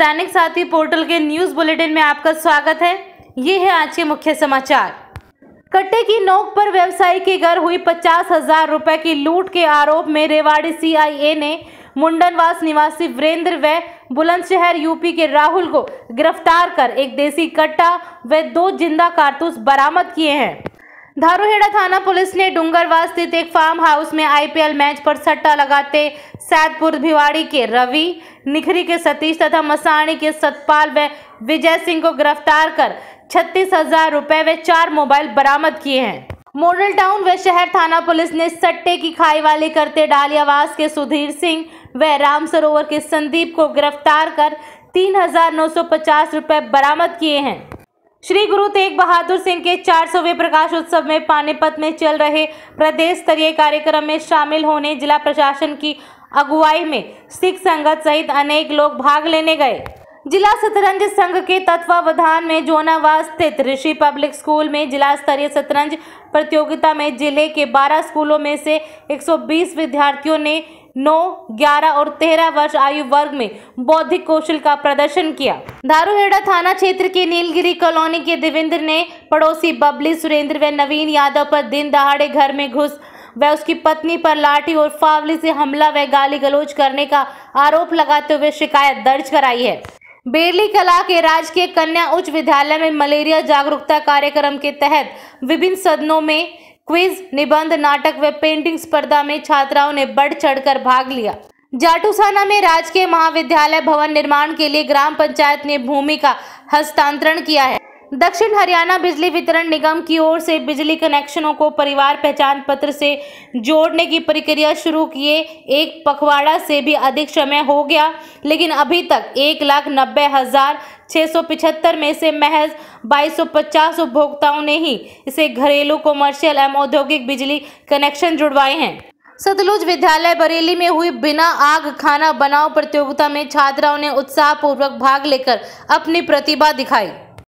दैनिक साथी पोर्टल के न्यूज बुलेटिन में आपका स्वागत है ये है आज के मुख्य समाचार कट्टे की नोक पर व्यवसायी के घर हुई पचास हजार रुपए की लूट के आरोप में रेवाड़ी सीआईए ने मुंडनवास निवासी वीरेंद्र व बुलंदशहर यूपी के राहुल को गिरफ्तार कर एक देसी कट्टा व दो जिंदा कारतूस बरामद किए हैं धारूहेड़ा थाना पुलिस ने डूंगरवास स्थित एक फार्म हाउस में आईपीएल मैच पर सट्टा लगाते सैदपुर भिवाड़ी के रवि निखरी के सतीश तथा मसाणी के सतपाल व विजय सिंह को गिरफ्तार कर छत्तीस हजार रुपए व चार मोबाइल बरामद किए हैं मॉडल टाउन व शहर थाना पुलिस ने सट्टे की खाई वाले करते डालियावास के सुधीर सिंह व राम सरोवर के संदीप को गिरफ्तार कर तीन हजार नौ सौ पचास रुपए बरामद किए हैं श्री गुरु तेग बहादुर सिंह के चार सौवे प्रकाश उत्सव में पानीपत में चल रहे प्रदेश स्तरीय कार्यक्रम में शामिल होने जिला प्रशासन की अगुवाई में सिख संगत सहित अनेक लोग भाग लेने गए जिला शतरंज संघ के तत्वावधान में जोनावा स्थित ऋषि पब्लिक स्कूल में जिला स्तरीय शतरंज प्रतियोगिता में जिले के 12 स्कूलों में से 120 विद्यार्थियों ने नौ ग्यारह और तेरह वर्ष आयु वर्ग में बौद्धिक कौशल का प्रदर्शन किया दारूहेड़ा थाना क्षेत्र के नीलगिरी कॉलोनी के देवेंद्र ने पड़ोसी बबली सुरेंद्र व नवीन यादव पर दिन दहाड़े घर में घुस व उसकी पत्नी पर लाठी और फावली से हमला व गाली गलौज करने का आरोप लगाते हुए शिकायत दर्ज कराई है बेरली कला के राजकीय कन्या उच्च विद्यालय में मलेरिया जागरूकता कार्यक्रम के तहत विभिन्न सदनों में क्विज निबंध नाटक व पेंटिंग स्पर्धा में छात्राओं ने बढ़ चढ़कर भाग लिया जाटूसाना में राजकीय महाविद्यालय भवन निर्माण के लिए ग्राम पंचायत ने भूमि का हस्तांतरण किया है दक्षिण हरियाणा बिजली वितरण निगम की ओर से बिजली कनेक्शनों को परिवार पहचान पत्र से जोड़ने की प्रक्रिया शुरू किए एक पखवाड़ा से भी अधिक समय हो गया लेकिन अभी तक एक लाख नब्बे हजार 675 में से महज 2250 उपभोक्ताओं ने ही इसे घरेलू कॉमर्शियल एवं औद्योगिक बिजली कनेक्शन जुड़वाए हैं सतलुज विद्यालय बरेली में हुई बिना आग खाना बनाओ प्रतियोगिता में छात्राओं ने उत्साहपूर्वक भाग लेकर अपनी प्रतिभा दिखाई